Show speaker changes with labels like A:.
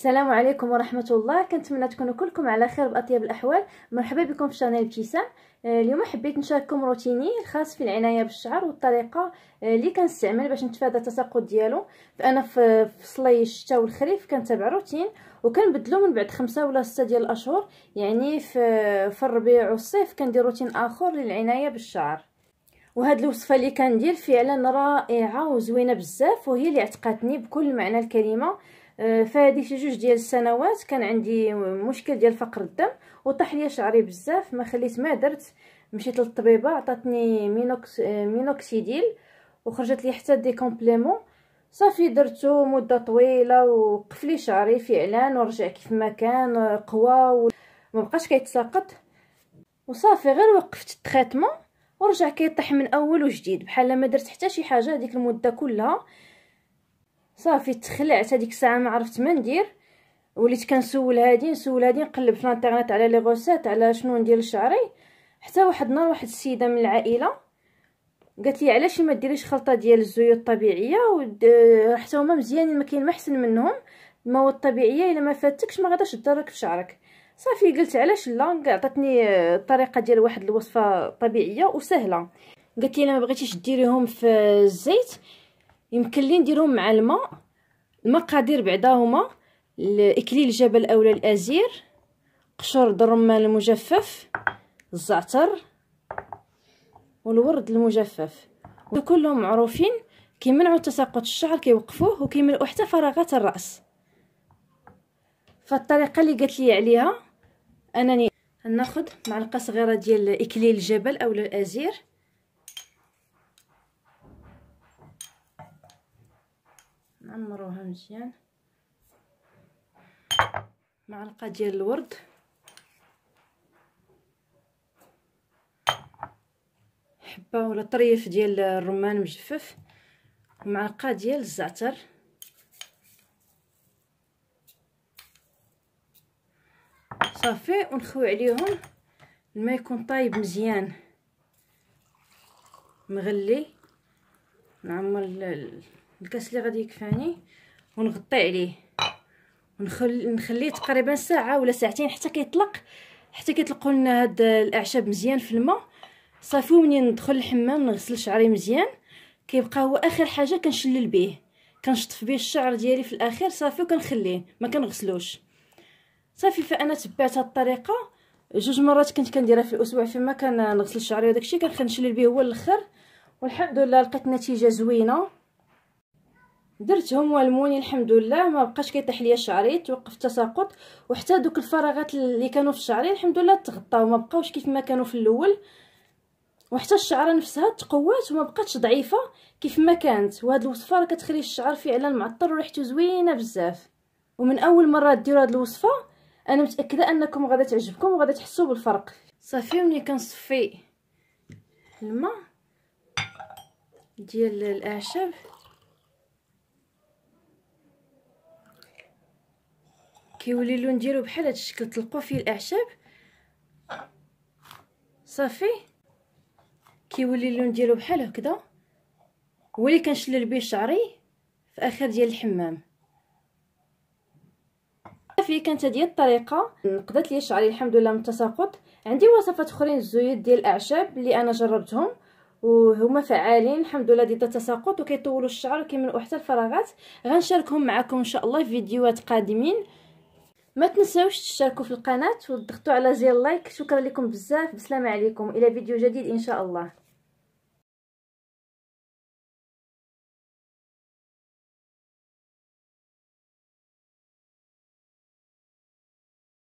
A: السلام عليكم ورحمة الله كنتمنى تكونوا كلكم على خير بأطيب الأحوال مرحبا بكم في قناة ابتسام اليوم حبيت نشارككم روتيني الخاص في العناية بالشعر والطريقة آه، اللي كنستعمل باش نتفادى التساقط ديالو فأنا في فصلي الشتاء والخريف كنتبع روتين وكنبدلو من بعد خمسة ولا ستة ديال الأشهر يعني في, في الربيع والصيف كندير روتين آخر للعناية بالشعر وهاد الوصفه اللي كندير فعلا رائعه وزوينه بزاف وهي اللي عتقاتني بكل معنى الكلمه آه، فهادي شي جوج ديال السنوات كان عندي مشكل ديال فقر الدم وطاح ليا شعري بزاف ما خليت ما درت مشيت للطبيبه عطاتني مينوكس مينوكسيديل وخرجت لي حتى دي كومبليمون صافي درتو مده طويله وقف لي شعري فعلا ورجع كيف ما كان قوى وما بقاش كيتساقط وصافي غير وقفت التريتمون ورجع كيطيح من اول وجديد بحال ما درت حتى شي حاجه هذيك المده كلها صافي تخلعت هذيك الساعه ما عرفت ما ندير وليت كنسول هادي نسول هادي نقلب في الانترنت على لي غوسات على شنو ندير لشعري حتى واحد النهار واحد السيده من العائله قالت لي علاش ما ديريش خلطه ديال الزيوت الطبيعيه حتى هما مزيانين ما كاين ما احسن منهم المواد الطبيعيه الا ما فاتكش ما غاداش تضرك في شعرك صافي قلت علاش لا عطاتني الطريقه ديال واحد الوصفه طبيعيه وسهله قالت لي الا ما بغيتيش ديريهم في الزيت يمكن لي نديرهم مع الماء المقادير بعدا هما اكليل جبل اولا الازير قشور الرمان المجفف الزعتر والورد المجفف وكلهم معروفين كيمنعوا تساقط الشعر كيوقفوه وكيملؤوا حتى فراغات الراس فالطريقه اللي قالت لي عليها انني ناخذ معلقه صغيره ديال اكليل الجبل اولا الازير نعمروها مزيان معلقه ديال الورد حبه ولا طريف ديال الرمان مجفف معلقه ديال الزعتر صافي ونخوي عليهم الماء يكون طايب مزيان مغلي نعمر الكاس اللي غادي يكفاني ونغطي عليه ونخليه نخليه تقريبا ساعه ولا ساعتين حتى كيطلق حتى كيطلقوا لنا هاد الاعشاب مزيان في الماء صافي ومنين ندخل الحمام نغسل شعري مزيان كيبقى هو اخر حاجه كنشلل به كنشطف به الشعر ديالي في الاخير صافي وكنخليه ما كنغسلوش صافي فانا تبعت هاد الطريقه جوج مرات كنت كنديرها في الاسبوع فيما كنغسل شعري وداكشي كنخلي نشلل به هو الاخر والحمد لله لقيت نتيجه زوينه درتهم والموني الحمد لله ما بقاش كيطيح ليا شعري توقف التساقط وحتى دوك الفراغات اللي كانوا في شعري الحمد لله تغطاو ما بقاوش كيف ما كانوا في الاول وحتى الشعره نفسها تقوات وما بقاتش ضعيفه كيف ما كانت وهاد الوصفه راه كتخلي الشعر فعلا معطر وريحته زوينه بزاف ومن اول مره ديروا هاد الوصفه انا متاكده انكم غادي تعجبكم وغادي تحسوا بالفرق صافي ملي كنصفي الماء ديال الاعشاب كيولي اللون ديالو بحال هذا الشكل طلقوا فيه الاعشاب صافي كيولي اللون ديالو بحال هكذا هو اللي كنشلل به شعري في اخر ديال الحمام صافي كانت هذه الطريقه نقضت لي شعري الحمد لله من التساقط عندي وصفات اخرين الزيوت ديال الاعشاب اللي انا جربتهم وهما فعالين الحمد لله ضد التساقط وكيطولوا الشعر وكيمنعوا حتى الفراغات غنشاركهم معكم ان شاء الله في فيديوهات قادمين ما تنسوش تشتركوا في القناه وتضغطوا على زر لايك شكرا لكم بزاف بسلامه عليكم الى فيديو جديد ان شاء الله